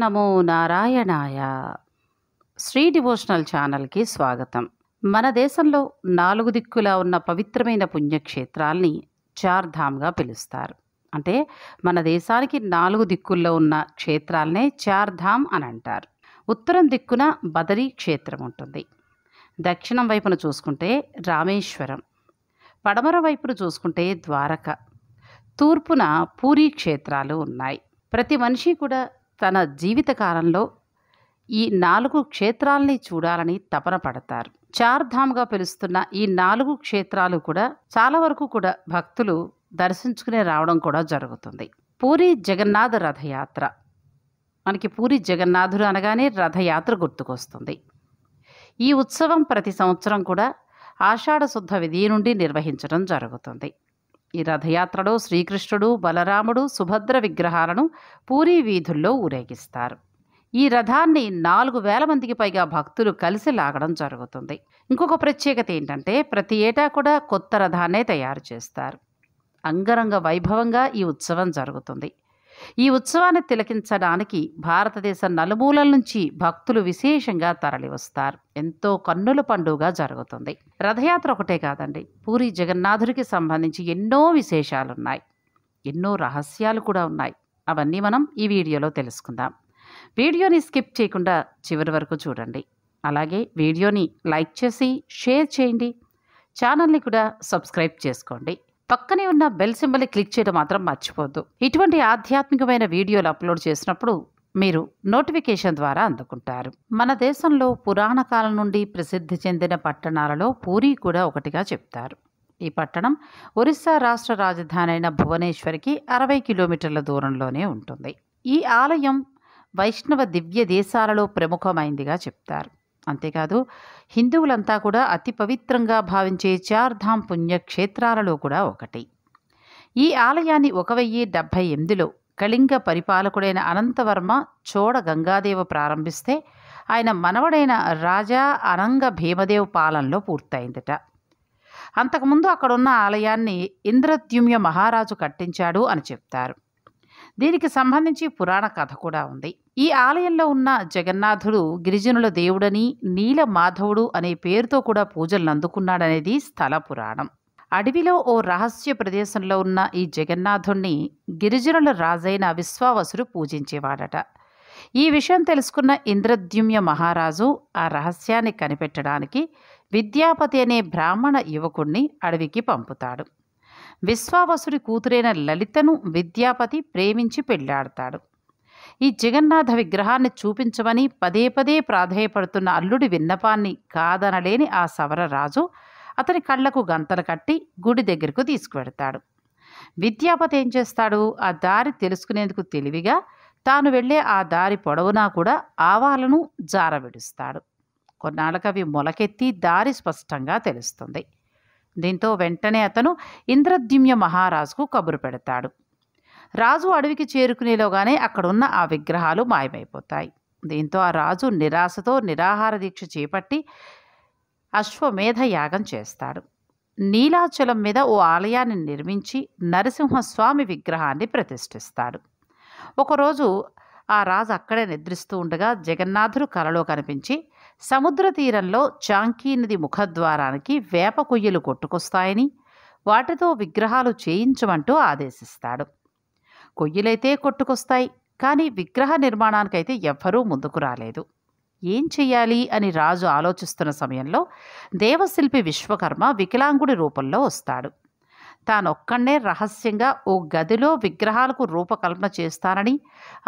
నమో నారాయణాయ శ్రీ డివోషనల్ ఛానల్కి స్వాగతం మన దేశంలో నాలుగు దిక్కులా ఉన్న పవిత్రమైన పుణ్యక్షేత్రాల్ని చార్ధామ్గా పిలుస్తారు అంటే మన దేశానికి నాలుగు దిక్కుల్లో ఉన్న క్షేత్రాలనే చార్ధామ్ అని అంటారు ఉత్తరం దిక్కున బదరీ క్షేత్రం ఉంటుంది దక్షిణం వైపున చూసుకుంటే రామేశ్వరం పడమర వైపున చూసుకుంటే ద్వారక తూర్పున పూరీ క్షేత్రాలు ఉన్నాయి ప్రతి మనిషి కూడా తన జీవితకాలంలో ఈ నాలుగు క్షేత్రాలని చూడాలని తపన పడతారు చార్ధామ్గా పిలుస్తున్న ఈ నాలుగు క్షేత్రాలు కూడా చాలా వరకు కూడా భక్తులు దర్శించుకునే రావడం కూడా జరుగుతుంది పూరి జగన్నాథ రథయాత్ర మనకి పూరి జగన్నాథుడు అనగానే రథయాత్ర గుర్తుకొస్తుంది ఈ ఉత్సవం ప్రతి సంవత్సరం కూడా ఆషాఢశుద్ధ శుద్ధ విధి నుండి నిర్వహించడం జరుగుతుంది ఈ రథయాత్రలో శ్రీకృష్ణుడు బలరాముడు సుభద్ర విగ్రహాలను పూరీ వీధుల్లో ఊరేగిస్తారు ఈ రథాన్ని నాలుగు వేల మందికి పైగా భక్తులు కలిసి లాగడం జరుగుతుంది ఇంకొక ప్రత్యేకత ఏంటంటే ప్రతి ఏటా కూడా కొత్త రథాన్నే తయారు చేస్తారు అంగరంగ వైభవంగా ఈ ఉత్సవం జరుగుతుంది ఈ ఉత్సవాన్ని తిలకించడానికి భారతదేశ నలుమూలల నుంచి భక్తులు విశేషంగా తరలివస్తారు ఎంతో కన్నుల పండుగ జరుగుతుంది రథయాత్ర ఒకటే కాదండి పూరి జగన్నాథుడికి సంబంధించి ఎన్నో విశేషాలున్నాయి ఎన్నో రహస్యాలు కూడా ఉన్నాయి అవన్నీ మనం ఈ వీడియోలో తెలుసుకుందాం వీడియోని స్కిప్ చేయకుండా చివరి వరకు చూడండి అలాగే వీడియోని లైక్ చేసి షేర్ చేయండి ఛానల్ని కూడా సబ్స్క్రైబ్ చేసుకోండి పక్కనే ఉన్న బెల్ సింబల్ని క్లిక్ చేయడం మాత్రం మర్చిపోద్దు ఇటువంటి ఆధ్యాత్మికమైన వీడియోలు అప్లోడ్ చేసినప్పుడు మీరు నోటిఫికేషన్ ద్వారా అందుకుంటారు మన దేశంలో పురాణ కాలం నుండి ప్రసిద్ధి చెందిన పట్టణాలలో పూరి కూడా ఒకటిగా చెప్తారు ఈ పట్టణం ఒరిస్సా రాష్ట్ర రాజధాని అయిన భువనేశ్వరికి అరవై కిలోమీటర్ల దూరంలోనే ఉంటుంది ఈ ఆలయం వైష్ణవ దివ్య దేశాలలో ప్రముఖమైందిగా చెప్తారు అంతేకాదు హిందువులంతా కూడా అతి పవిత్రంగా భావించే చార్ధాం పుణ్యక్షేత్రాలలో కూడా ఒకటి ఈ ఆలయాన్ని ఒక వెయ్యి డెబ్భై ఎనిమిదిలో కళింగ పరిపాలకుడైన అనంతవర్మ చోడ గంగాదేవ ప్రారంభిస్తే ఆయన మనవడైన రాజా అనంగ భీమదేవ్ పాలనలో పూర్తయిందట అంతకుముందు అక్కడున్న ఆలయాన్ని ఇంద్రద్యుమ్య మహారాజు కట్టించాడు అని చెప్తారు దీనికి సంబంధించి పురాణ కథ కూడా ఉంది ఈ ఆలయంలో ఉన్న జగన్నాథుడు గిరిజనుల దేవుడని నీల మాధవుడు అనే పేరుతో కూడా పూజలు అందుకున్నాడనేది స్థల పురాణం అడవిలో ఓ రహస్య ప్రదేశంలో ఉన్న ఈ జగన్నాథుణ్ణి గిరిజనుల రాజైన విశ్వావసుడు పూజించేవాడట ఈ విషయం తెలుసుకున్న ఇంద్రద్యుమ్య మహారాజు ఆ రహస్యాన్ని కనిపెట్టడానికి విద్యాపతి అనే బ్రాహ్మణ యువకుణ్ణి అడవికి పంపుతాడు విశ్వావసుడి కూతురైన లలితను విద్యాపతి ప్రేమించి పెళ్లాడతాడు ఈ జగన్నాథ విగ్రహాన్ని చూపించమని పదే పదే ప్రాధేయపడుతున్న అల్లుడి విన్నపాన్ని కాదనలేని ఆ సవరరాజు అతని కళ్లకు గంతలు కట్టి గుడి దగ్గరకు తీసుకువెడతాడు విద్యాపతి ఏం చేస్తాడు ఆ దారి తెలుసుకునేందుకు తెలివిగా తాను వెళ్ళే ఆ దారి పొడవునా కూడా ఆవాలను జారవిడుస్తాడు కొన్నాళ్ళకవి మొలకెత్తి దారి స్పష్టంగా తెలుస్తుంది దీంతో వెంటనే అతను ఇంద్రద్యుమ్య మహారాజుకు కబురు పెడతాడు రాజు అడవికి చేరుకునేలోగానే అక్కడున్న ఆ విగ్రహాలు మాయమైపోతాయి దీంతో ఆ రాజు నిరాశతో నిరాహార దీక్ష చేపట్టి అశ్వమేధ యాగం చేస్తాడు నీలాచలం మీద ఓ ఆలయాన్ని నిర్మించి నరసింహస్వామి విగ్రహాన్ని ప్రతిష్ఠిస్తాడు ఒకరోజు ఆ రాజు అక్కడే నిద్రిస్తూ ఉండగా జగన్నాథుడు కలలో కనిపించి సముద్ర తీరంలో చాంకీ నది ముఖద్వారానికి వేప కొయ్యలు కొట్టుకొస్తాయని వాటితో విగ్రహాలు చేయించమంటూ ఆదేశిస్తాడు కొయ్యలైతే కొట్టుకొస్తాయి కానీ విగ్రహ నిర్మాణానికైతే ఎవ్వరూ ముందుకు రాలేదు ఏం చెయ్యాలి అని రాజు ఆలోచిస్తున్న సమయంలో దేవశిల్పి విశ్వకర్మ వికలాంగుడి రూపంలో వస్తాడు తానొక్కడే రహస్యంగా ఓ గదిలో విగ్రహాలకు రూపకల్పన చేస్తానని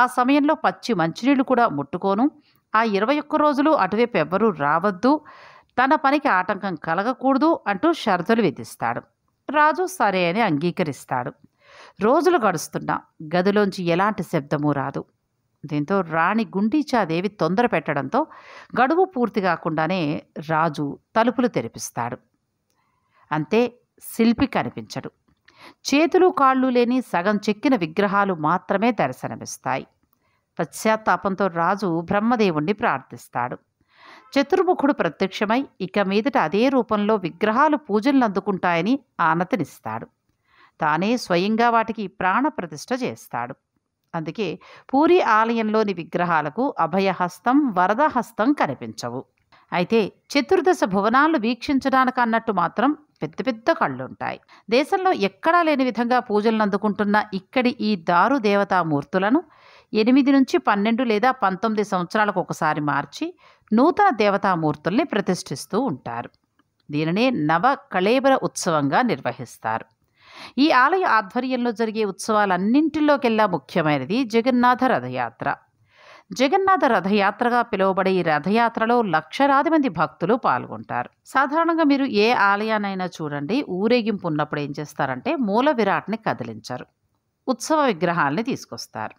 ఆ సమయంలో పచ్చి మంచినీళ్లు కూడా ముట్టుకోను ఆ ఇరవై ఒక్క రోజులు అటువైపు ఎవ్వరూ రావద్దు తన పనికి ఆటంకం కలగకూడదు అంటూ షరతులు విధిస్తాడు రాజు సరే అని అంగీకరిస్తాడు రోజులు గడుస్తున్నా గదిలోంచి ఎలాంటి శబ్దమూ రాదు దీంతో రాణి గుండీచాదేవి తొందర పెట్టడంతో గడువు పూర్తి కాకుండానే రాజు తలుపులు తెరిపిస్తాడు అంతే శిల్పి కనిపించడు చేతులు కాళ్ళు లేని సగం చెక్కిన విగ్రహాలు మాత్రమే దర్శనమిస్తాయి పశ్చాత్తాపంతో రాజు బ్రహ్మదేవుణ్ణి ప్రార్థిస్తాడు చతుర్ముఖుడు ప్రత్యక్షమై ఇక మీదట అదే రూపంలో విగ్రహాలు పూజలను అందుకుంటాయని ఆనతినిస్తాడు తానే స్వయంగా వాటికి ప్రాణప్రతిష్ఠ చేస్తాడు అందుకే పూరి ఆలయంలోని విగ్రహాలకు అభయహస్తం వరదహస్తం కనిపించవు అయితే చతుర్దశ భువనాలు వీక్షించడానికి అన్నట్టు మాత్రం పెద్ద పెద్ద కళ్ళుంటాయి దేశంలో ఎక్కడా లేని విధంగా పూజలను అందుకుంటున్న ఇక్కడి ఈ దారు దేవతామూర్తులను ఎనిమిది నుంచి పన్నెండు లేదా పంతొమ్మిది సంవత్సరాలకు ఒకసారి మార్చి నూతన దేవతామూర్తుల్ని ప్రతిష్ఠిస్తూ ఉంటారు దీనినే నవ కళేబర ఉత్సవంగా నిర్వహిస్తారు ఈ ఆలయ ఆధ్వర్యంలో జరిగే ఉత్సవాలన్నింటిలోకెల్లా ముఖ్యమైనది జగన్నాథ రథయాత్ర జగన్నాథ రథయాత్రగా పిలువబడే ఈ రథయాత్రలో లక్షలాది మంది భక్తులు పాల్గొంటారు సాధారణంగా మీరు ఏ ఆలయానైనా చూడండి ఊరేగింపు ఉన్నప్పుడు ఏం చేస్తారంటే మూల విరాట్ని కదిలించరు ఉత్సవ విగ్రహాల్ని తీసుకొస్తారు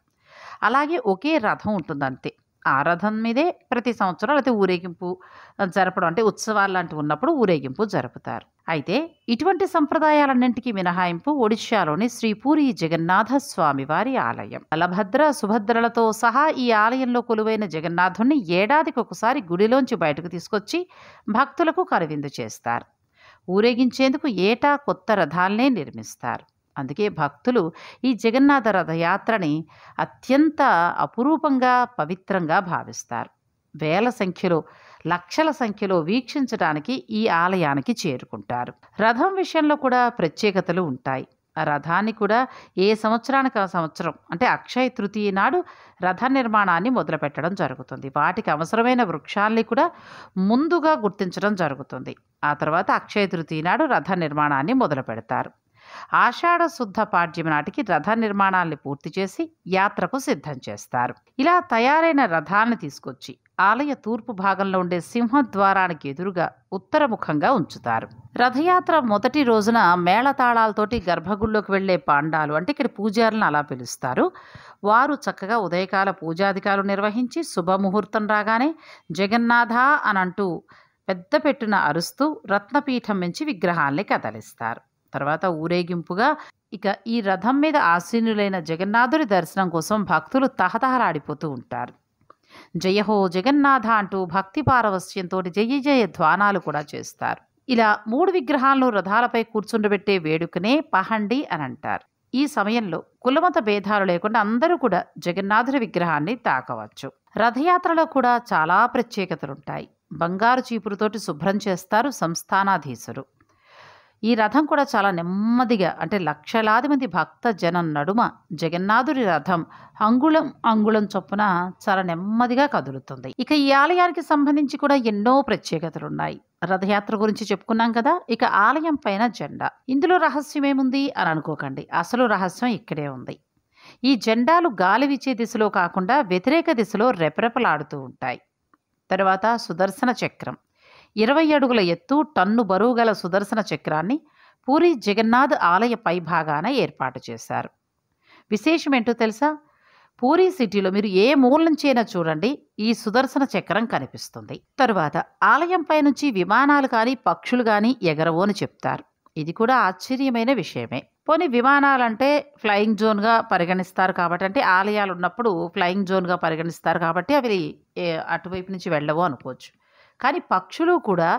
అలాగే ఒకే రథం ఉంటుంది అంతే ఆ రథం మీదే ప్రతి సంవత్సరం అయితే ఊరేగింపు జరపడం అంటే ఉత్సవాలు లాంటివి ఉన్నప్పుడు ఊరేగింపు జరుపుతారు అయితే ఇటువంటి సంప్రదాయాలన్నింటికీ మినహాయింపు ఒడిశాలోని శ్రీపూరి జగన్నాథ స్వామి వారి ఆలయం బలభద్ర సుభద్రలతో సహా ఈ ఆలయంలో కొలువైన జగన్నాథుణ్ణి ఏడాదికి ఒకసారి గుడిలోంచి బయటకు తీసుకొచ్చి భక్తులకు కరువిందు చేస్తారు ఊరేగించేందుకు ఏటా కొత్త రథాలనే నిర్మిస్తారు అందుకే భక్తులు ఈ జగన్నాథ రథయాత్రని అత్యంత అపురూపంగా పవిత్రంగా భావిస్తారు వేల సంఖ్యలో లక్షల సంఖ్యలో వీక్షించడానికి ఈ ఆలయానికి చేరుకుంటారు రథం విషయంలో కూడా ప్రత్యేకతలు ఉంటాయి ఆ రథాన్ని కూడా ఏ సంవత్సరానికి ఆ సంవత్సరం అంటే అక్షయ తృతీయ నాడు రథ నిర్మాణాన్ని మొదలుపెట్టడం జరుగుతుంది వాటికి అవసరమైన వృక్షాల్ని కూడా ముందుగా గుర్తించడం జరుగుతుంది ఆ తర్వాత అక్షయ తృతీయ నాడు రథ నిర్మాణాన్ని మొదలు పెడతారు ఆషాఢశుద్ధ శుద్ధ పాడ్యం నాటికి రథ నిర్మాణాన్ని పూర్తి చేసి యాత్రకు సిద్ధం చేస్తారు ఇలా తయారైన రథాన్ని తీసుకొచ్చి ఆలయ తూర్పు భాగంలో ఉండే సింహద్వారానికి ఎదురుగా ఉత్తరముఖంగా ఉంచుతారు రథయాత్ర మొదటి రోజున మేళతాళాలతోటి గర్భగుళ్ళోకి వెళ్లే పాండాలు అంటే ఇక్కడ పూజారులను అలా పిలుస్తారు వారు చక్కగా ఉదయకాల పూజాధికారులు నిర్వహించి శుభముహూర్తం రాగానే జగన్నాథ అనంటూ పెద్ద పెట్టున అరుస్తూ రత్నపీఠం నుంచి విగ్రహాల్ని కదలిస్తారు తర్వాత ఊరేగింపుగా ఇక ఈ రథం మీద ఆశీనులైన జగన్నాథుడి దర్శనం కోసం భక్తులు తహతహలాడిపోతూ ఉంటారు జయహో జగన్నాథ అంటూ భక్తి పారవస్యంతో జయ జయ ధ్వానాలు కూడా చేస్తారు ఇలా మూడు విగ్రహాలను రథాలపై కూర్చుండబెట్టే వేడుకనే పహండి అని అంటారు ఈ సమయంలో కులమత భేదాలు లేకుండా అందరూ కూడా జగన్నాథుడి విగ్రహాన్ని తాకవచ్చు రథయాత్రలో కూడా చాలా ప్రత్యేకతలుంటాయి బంగారు చీపురుతోటి శుభ్రం చేస్తారు సంస్థానాధీశులు ఈ రథం కూడా చాలా నెమ్మదిగా అంటే లక్షలాది మంది భక్త జనం నడుమ జగన్నాథుడి రథం అంగుళం అంగుళం చొప్పున చాలా నెమ్మదిగా కదులుతుంది ఇక ఈ ఆలయానికి సంబంధించి కూడా ఎన్నో ప్రత్యేకతలు ఉన్నాయి రథయాత్ర గురించి చెప్పుకున్నాం కదా ఇక ఆలయం పైన జెండా ఇందులో రహస్యం ఏముంది అని అనుకోకండి అసలు రహస్యం ఇక్కడే ఉంది ఈ జెండాలు గాలి విచ్చే దిశలో కాకుండా వ్యతిరేక దిశలో రెపరెపలాడుతూ ఉంటాయి తర్వాత సుదర్శన చక్రం ఇరవై అడుగుల ఎత్తు టన్ను బరువు గల సుదర్శన చక్రాన్ని పూరి జగన్నాథ్ ఆలయ పైభాగాన ఏర్పాటు చేశారు విశేషం ఏంటో తెలుసా పూరీ సిటీలో మీరు ఏ మూల నుంచైనా చూడండి ఈ సుదర్శన చక్రం కనిపిస్తుంది తరువాత ఆలయంపై నుంచి విమానాలు కానీ పక్షులు కానీ ఎగరవు అని చెప్తారు ఇది కూడా ఆశ్చర్యమైన విషయమే పోనీ విమానాలంటే ఫ్లయింగ్ జోన్గా పరిగణిస్తారు కాబట్టి అంటే ఆలయాలు ఉన్నప్పుడు ఫ్లయింగ్ జోన్గా పరిగణిస్తారు కాబట్టి అవి అటువైపు నుంచి వెళ్ళవు అనుకోవచ్చు కానీ పక్షులు కూడా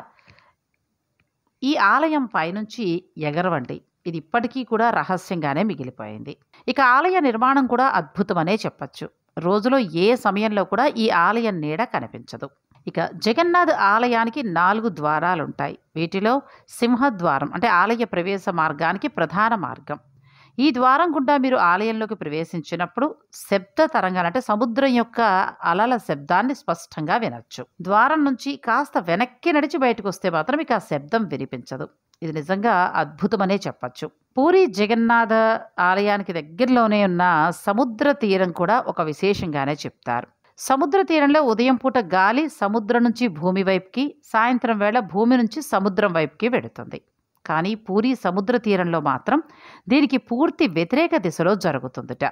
ఈ ఆలయం పైనుంచి ఎగరవండి ఇది ఇప్పటికీ కూడా రహస్యంగానే మిగిలిపోయింది ఇక ఆలయ నిర్మాణం కూడా అద్భుతమనే చెప్పచ్చు రోజులో ఏ సమయంలో కూడా ఈ ఆలయం నీడ కనిపించదు ఇక జగన్నాథ్ ఆలయానికి నాలుగు ద్వారాలుంటాయి వీటిలో సింహద్వారం అంటే ఆలయ ప్రవేశ మార్గానికి ప్రధాన మార్గం ఈ ద్వారం గుండా మీరు ఆలయంలోకి ప్రవేశించినప్పుడు శబ్ద తరంగాలు అంటే సముద్రం యొక్క అలల శబ్దాన్ని స్పష్టంగా వినొచ్చు ద్వారం నుంచి కాస్త వెనక్కి నడిచి బయటకు వస్తే మాత్రం మీకు ఆ శబ్దం వినిపించదు ఇది నిజంగా అద్భుతమనే చెప్పచ్చు పూరి జగన్నాథ ఆలయానికి దగ్గరలోనే ఉన్న సముద్ర తీరం కూడా ఒక విశేషంగానే చెప్తారు సముద్ర తీరంలో ఉదయం పూట గాలి సముద్రం నుంచి భూమి వైపుకి సాయంత్రం వేళ భూమి నుంచి సముద్రం వైపుకి వెడుతుంది కానీ పూరి సముద్ర తీరంలో మాత్రం దీనికి పూర్తి వ్యతిరేక దిశలో జరుగుతుందిట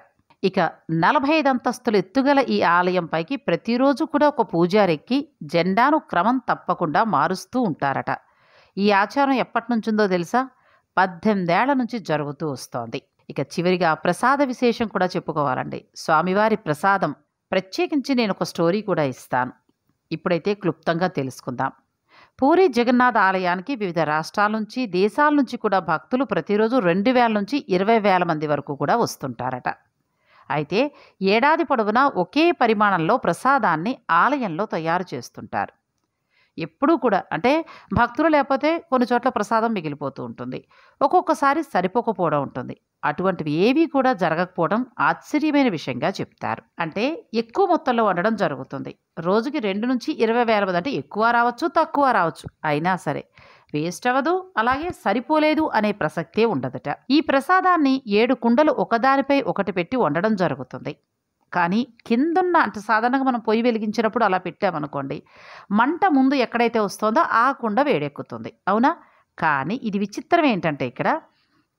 ఇక నలభై ఐదు అంతస్తులు ఎత్తుగల ఈ ఆలయంపైకి ప్రతిరోజు కూడా ఒక పూజారెక్కి జెండాను క్రమం తప్పకుండా మారుస్తూ ఉంటారట ఈ ఆచారం ఎప్పటి నుంచిందో తెలుసా పద్దెనిమిదేళ్ల నుంచి జరుగుతూ వస్తోంది ఇక చివరిగా ప్రసాద విశేషం కూడా చెప్పుకోవాలండి స్వామివారి ప్రసాదం ప్రత్యేకించి నేను ఒక స్టోరీ కూడా ఇస్తాను ఇప్పుడైతే క్లుప్తంగా తెలుసుకుందాం పూరి జగన్నాథ్ ఆలయానికి వివిధ రాష్ట్రాల నుంచి దేశాల నుంచి కూడా భక్తులు ప్రతిరోజు రెండు వేల నుంచి ఇరవై వేల మంది వరకు కూడా వస్తుంటారట అయితే ఏడాది పొడవునా ఒకే పరిమాణంలో ప్రసాదాన్ని ఆలయంలో తయారు చేస్తుంటారు ఎప్పుడూ కూడా అంటే భక్తులు లేకపోతే కొన్ని చోట్ల ప్రసాదం మిగిలిపోతూ ఉంటుంది ఒక్కొక్కసారి సరిపోకపోవడం ఉంటుంది అటువంటివి ఏవి కూడా జరగకపోవడం ఆశ్చర్యమైన విషయంగా చెప్తారు అంటే ఎక్కువ మొత్తంలో వండడం జరుగుతుంది రోజుకి రెండు నుంచి ఇరవై వేల మంది అంటే ఎక్కువ రావచ్చు తక్కువ రావచ్చు అయినా సరే వేస్ట్ అవ్వదు అలాగే సరిపోలేదు అనే ప్రసక్తే ఉండదట ఈ ప్రసాదాన్ని ఏడు కుండలు ఒకదానిపై ఒకటి పెట్టి వండడం జరుగుతుంది కానీ కిందున్న అంటే సాధారణంగా మనం పొయ్యి వెలిగించినప్పుడు అలా పెట్టామనుకోండి మంట ముందు ఎక్కడైతే వస్తుందో ఆ కుండ వేడెక్కుతుంది అవునా కానీ ఇది విచిత్రం ఏంటంటే ఇక్కడ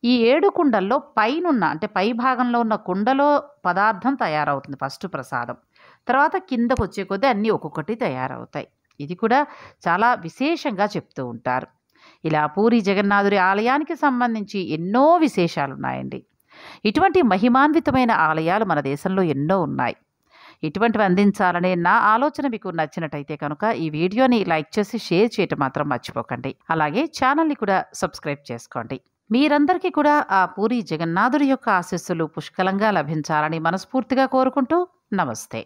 ఈ ఏడు కుండల్లో పైనున్న అంటే పై భాగంలో ఉన్న కుండలో పదార్థం తయారవుతుంది ఫస్ట్ ప్రసాదం తర్వాత కిందకు వచ్చే కొద్దీ అన్నీ ఒక్కొక్కటి తయారవుతాయి ఇది కూడా చాలా విశేషంగా చెప్తూ ఉంటారు ఇలా పూరి జగన్నాథుడి ఆలయానికి సంబంధించి ఎన్నో విశేషాలు ఉన్నాయండి ఇటువంటి మహిమాన్వితమైన ఆలయాలు మన దేశంలో ఎన్నో ఉన్నాయి ఇటువంటివి అందించాలనే నా ఆలోచన మీకు నచ్చినట్టయితే కనుక ఈ వీడియోని లైక్ చేసి షేర్ చేయటం మాత్రం మర్చిపోకండి అలాగే ఛానల్ని కూడా సబ్స్క్రైబ్ చేసుకోండి మీరందరికీ కూడా ఆ పూరి జగన్నాథుడి యొక్క ఆశీస్సులు పుష్కలంగా లభించాలని మనస్ఫూర్తిగా కోరుకుంటూ నమస్తే